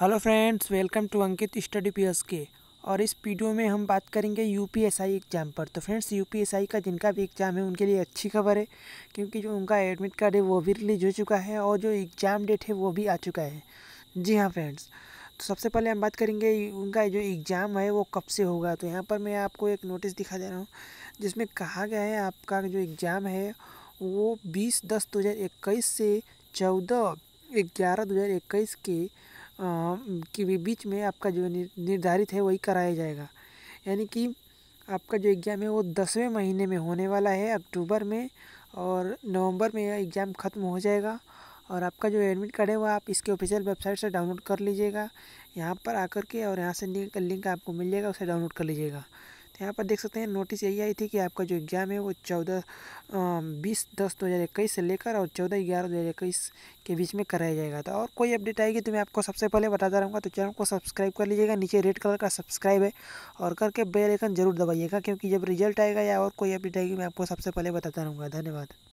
hello friends welcome to Ankit study P K और इस video में हम बात करेंगे U P S I exam पर तो friends U P S I का जिनका भी एग्ज़ाम है उनके लिए अच्छी खबर है क्योंकि जो उनका एडमिट कार्ड है वो भी रिलीज हो चुका है और जो एग्ज़ाम डेट है वो भी आ चुका है जी हाँ फ्रेंड्स तो सबसे पहले हम बात करेंगे उनका जो एग्ज़ाम है वो कब से होगा तो यहाँ पर मैं आपको एक नोटिस दिखा दे रहा हूँ जिसमें कहा गया है आपका जो एग्ज़ाम है वो बीस दस दो हज़ार इक्कीस से चौदह ग्यारह दो हज़ार इक्कीस के के बीच में आपका जो निर्धारित है वही कराया जाएगा यानी कि आपका जो एग्ज़ाम है वो दसवें महीने में होने वाला है अक्टूबर में और नवंबर में एग्ज़ाम ख़त्म हो जाएगा और आपका जो एडमिट कार्ड है वो आप इसके ऑफिशियल वेबसाइट से डाउनलोड कर लीजिएगा यहाँ पर आकर के और यहाँ से लिंक आपको मिल जाएगा उसे डाउनलोड कर लीजिएगा यहाँ पर देख सकते हैं नोटिस यही आई थी कि आपका जो एग्ज़ाम है वो चौदह बीस दस दो हज़ार इक्कीस से लेकर और चौदह ग्यारह दो हज़ार इक्कीस के बीच में कराया जाएगा था और कोई अपडेट आएगी तो मैं आपको सबसे पहले बताता रहूँगा तो चैनल को सब्सक्राइब कर लीजिएगा नीचे रेड कलर का सब्सक्राइब है और करके बेल जरूर दबाइएगा क्योंकि जब रिजल्ट आएगा या और कोई अपडेट आएगी मैं आपको सबसे पहले बताता रहूँगा धन्यवाद